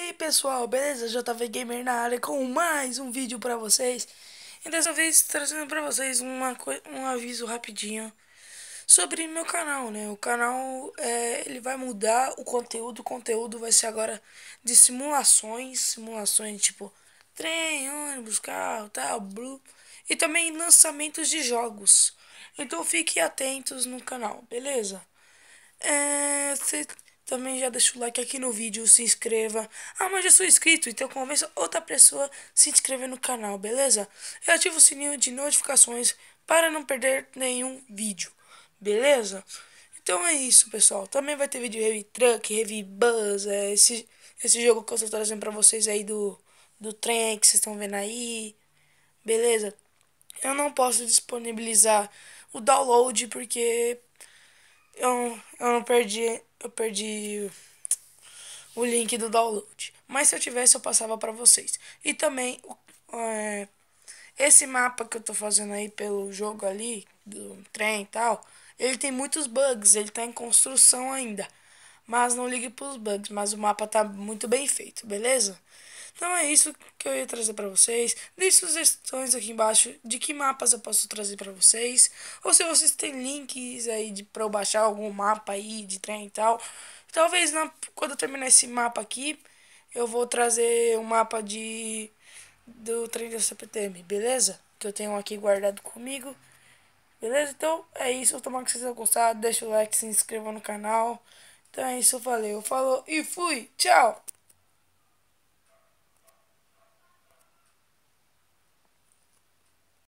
aí pessoal, beleza? JV Gamer na área com mais um vídeo pra vocês E dessa vez trazendo pra vocês uma um aviso rapidinho Sobre meu canal, né? O canal, é, ele vai mudar o conteúdo O conteúdo vai ser agora de simulações Simulações tipo trem, ônibus, carro, tal, blue E também lançamentos de jogos Então fiquem atentos no canal, beleza? É... Cê também já deixa o like aqui no vídeo, se inscreva. Ah, mas já sou inscrito, então convença outra pessoa se inscrever no canal, beleza? E ativa o sininho de notificações para não perder nenhum vídeo, beleza? Então é isso, pessoal. Também vai ter vídeo Heavy Truck, Heavy Buzz, é esse, esse jogo que eu estou trazendo para vocês aí do, do trem que vocês estão vendo aí, beleza? Eu não posso disponibilizar o download porque eu, eu não perdi eu perdi o link do download. Mas se eu tivesse, eu passava para vocês. E também, é, esse mapa que eu tô fazendo aí pelo jogo ali, do trem e tal, ele tem muitos bugs, ele tá em construção ainda. Mas não ligue pros bugs, mas o mapa tá muito bem feito, beleza? Então é isso que eu ia trazer para vocês. Deixe sugestões aqui embaixo de que mapas eu posso trazer para vocês. Ou se vocês têm links aí de, pra eu baixar algum mapa aí de trem e tal. Talvez na, quando eu terminar esse mapa aqui, eu vou trazer o um mapa de do trem da CPTM, beleza? Que eu tenho aqui guardado comigo. Beleza? Então é isso. Eu tomara que vocês tenham gostado. Deixa o like, se inscreva no canal. Então é isso. Valeu, falou e fui. Tchau!